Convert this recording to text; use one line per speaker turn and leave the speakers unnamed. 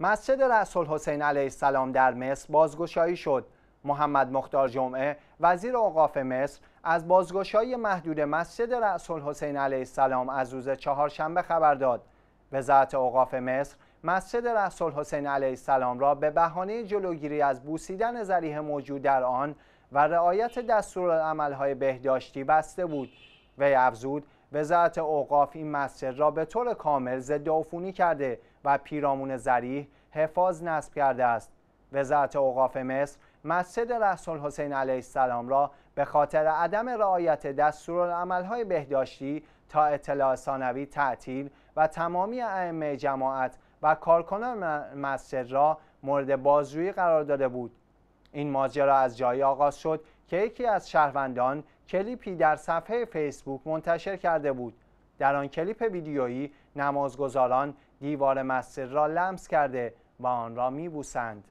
مسجد رسول حسین علیه السلام در مصر بازگشایی شد محمد مختار جمعه وزیر اوقاف مصر از بازگشایی محدود مسجد رسول حسین علیه السلام از روز چهارشنبه خبر داد وزارت اوقاف مصر مسجد رسول حسین علیه السلام را به بهانه جلوگیری از بوسیدن ذریح موجود در آن و رعایت دستورالعملهای بهداشتی بسته بود و افزود وزارت اوقاف این مسجد را به طور کامل ضد عفونی کرده و پیرامون زریح حفاظ نصب کرده است وزارت اوقاف مصر مسجد رسول حسین علیه السلام را به خاطر عدم رعایت دستورالعملهای بهداشتی تا اطلاع ثانوی تعطیل و تمامی ائمه جماعت و کارکنان مسجد را مورد بازجویی قرار داده بود این ماجرا از جایی آغاز شد که یکی از شهروندان کلیپی در صفحه فیسبوک منتشر کرده بود در آن کلیپ ویدیویی نمازگزاران دیوار مسجد را لمس کرده و آن را میبوسند